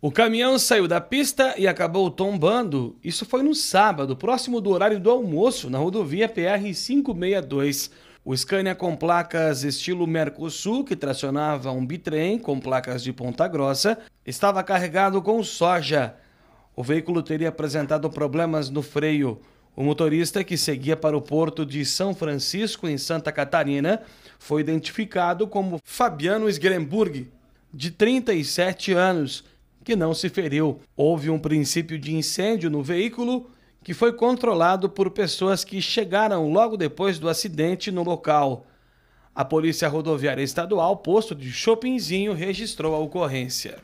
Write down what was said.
O caminhão saiu da pista e acabou tombando. Isso foi no sábado, próximo do horário do almoço, na rodovia PR-562. O Scania com placas estilo Mercosul, que tracionava um bitrem com placas de ponta grossa, estava carregado com soja. O veículo teria apresentado problemas no freio. O motorista, que seguia para o porto de São Francisco, em Santa Catarina, foi identificado como Fabiano Sgremburg, de 37 anos, que não se feriu. Houve um princípio de incêndio no veículo que foi controlado por pessoas que chegaram logo depois do acidente no local. A Polícia Rodoviária Estadual, posto de Chopinzinho, registrou a ocorrência.